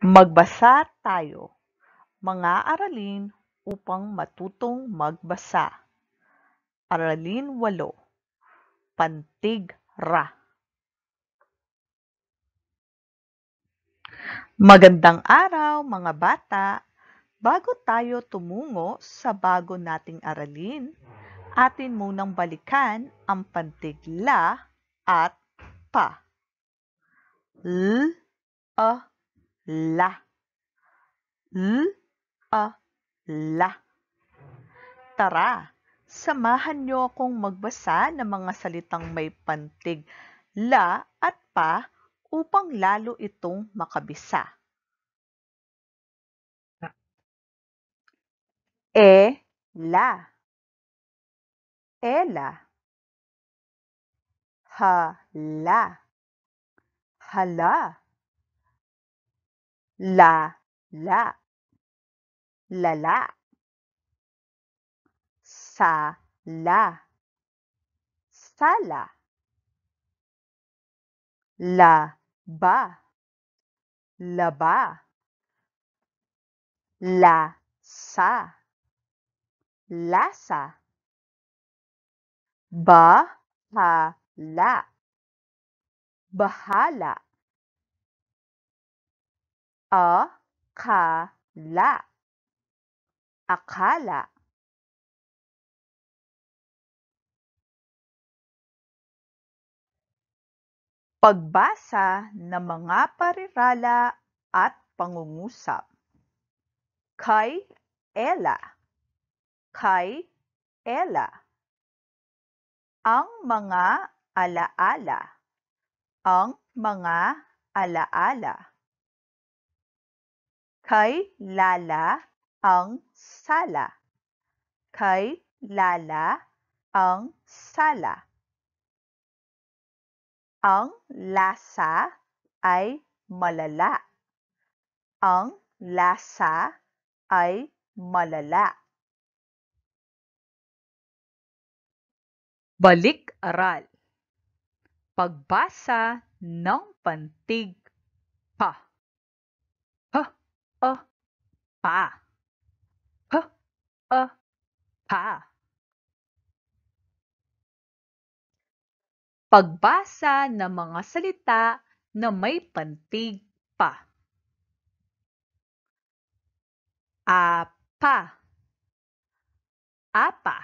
Magbasa tayo. Mga aralin upang matutong magbasa. Aralin 8. Pantig ra. Magandang araw mga bata! Bago tayo tumungo sa bago nating aralin, atin munang balikan ang pantig la at pa. L, a, la l a la Tara, samahan niyo akong magbasa ng mga salitang may pantig la at pa upang lalo itong makabisa. E la Ela Hala Hala la la la la sa la sala la ba la ba la sa lasa ba ha la bahala A-ka-la. akala Pagbasa ng mga parirala at pangungusap Kay Ella Kay Ella Ang mga alaala Ang mga alaala Kay Lala ang sala. Kay Lala ang sala. Ang lasa ay malala. Ang lasa ay malala. Balik-aral Pagbasa ng pantig pa a pa P, a pa Pagbasa ng mga salita na may pantig pa. a pa Apa. Apa.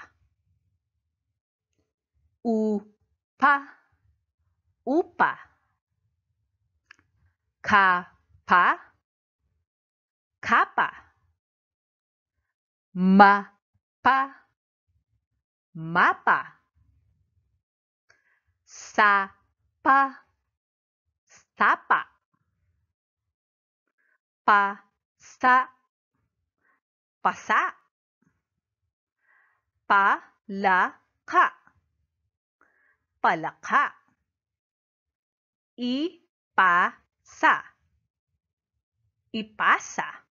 Upa. Upa. ka pa Kappa. Mapa. sa pa Sapa. pa sa Pasa. pa la ka Palaka. i Palaka. Ipasa. Ipasa.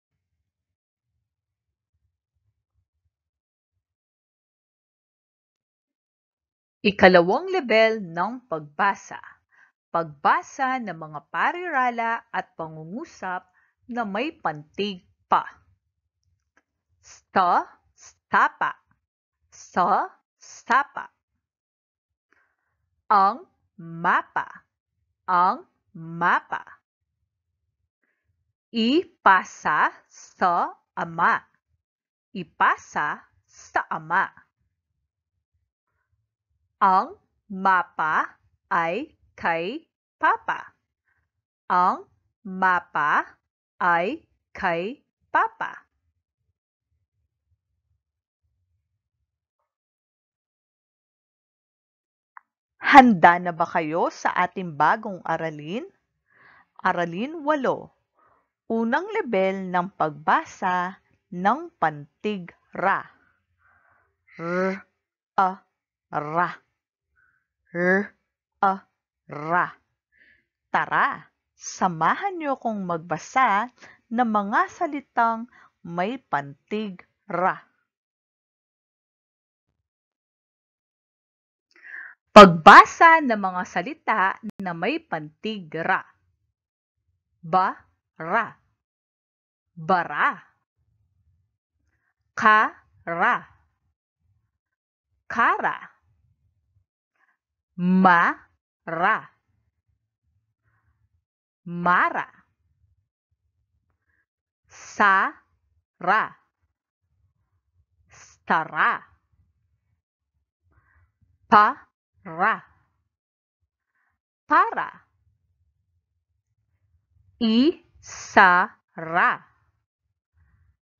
Ikalawang level ng pagbasa. Pagbasa ng mga parirala at pangungusap na may pantig pa. Sta, stapa. Sa, stapa. Ang mapa. Ang mapa. Ipasa sa ama. Ipasa sa ama ang mapa ay kay Papa. Ang mapa ay kay Papa. Handa na ba kayo sa ating bagong aralin? Aralin 8. Unang level ng pagbasa ng pantig ra. R, a, ra r, a, ra. Tara, samahan niyo kong magbasa ng mga salitang may pantig ra. Pagbasa ng mga salita na may pantig ra. Ba, ra. Bara. Ka, ra. Kara ma ra mara mara sara stara para para isara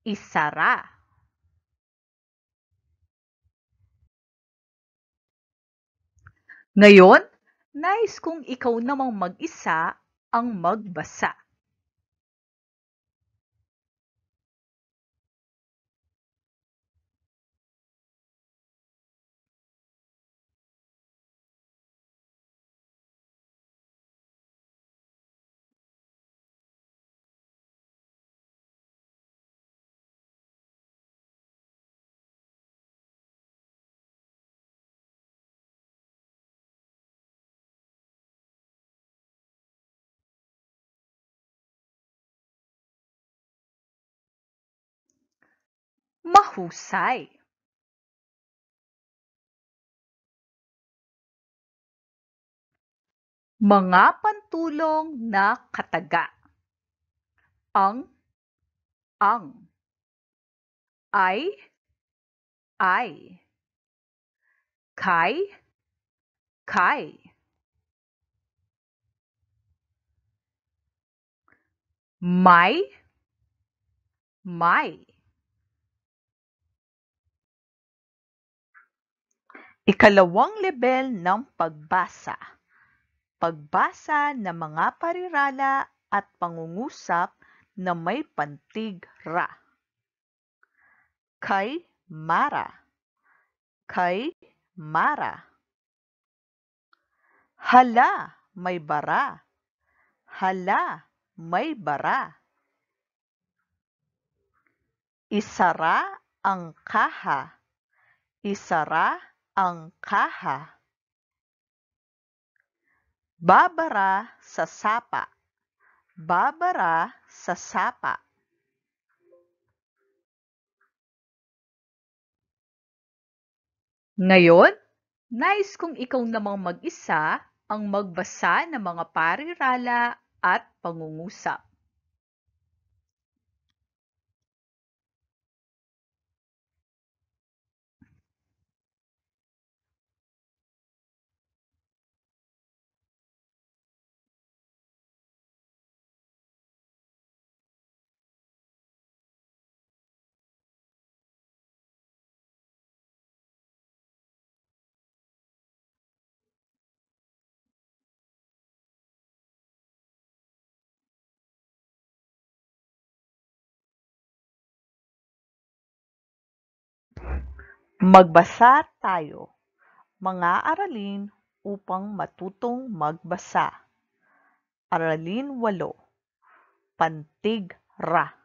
isara Ngayon, nais nice kong ikaw namang mag-isa ang magbasa. mahusay mga pantulong na kataga. Ang, ang. Ay, ay. Kay, kay. May, may. Ikalawang level ng pagbasa. Pagbasa ng mga parirala at pangungusap na may pantig ra. Kay Mara. Kay Mara. Hala, may bara. Hala, may bara. Isara ang kaha. Isara ang kaha. Babara sa sapa. Babara sa sapa. Ngayon, nais nice kung ikaw namang mag-isa ang magbasa ng mga parirala at pangungusap. Magbasa tayo. Mga aralin upang matutong magbasa. Aralin 8. Pantig-ra.